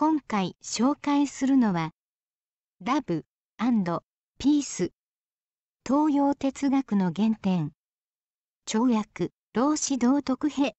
今回紹介するのは、ラブピース。東洋哲学の原点。跳躍、老子道徳へ。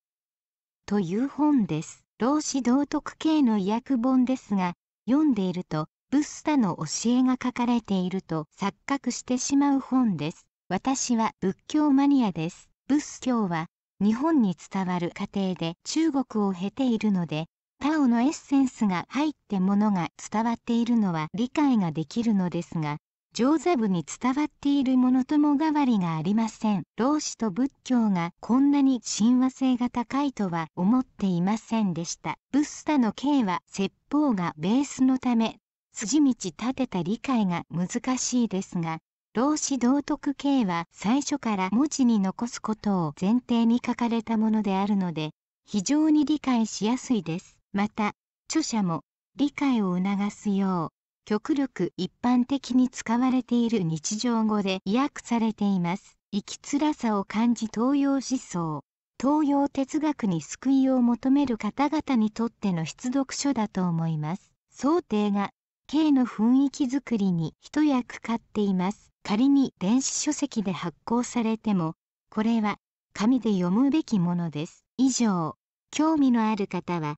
という本です。老子道徳系の医薬本ですが、読んでいると、ブッサの教えが書かれていると錯覚してしまう本です。私は仏教マニアです。仏教は日本に伝わる過程で中国を経ているので、タオのエッセンスが入ってものが伝わっているのは理解ができるのですが、上座部に伝わっているものとも代わりがありません。老子と仏教がこんなに親和性が高いとは思っていませんでした。ブッサの刑は説法がベースのため、筋道立てた理解が難しいですが、老子道徳系は最初から文字に残すことを前提に書かれたものであるので、非常に理解しやすいです。また著者も理解を促すよう極力一般的に使われている日常語で訳されています生きづらさを感じ東洋思想東洋哲学に救いを求める方々にとっての出読書だと思います想定が K の雰囲気づくりに一役買っています仮に電子書籍で発行されてもこれは紙で読むべきものです以上興味のある方は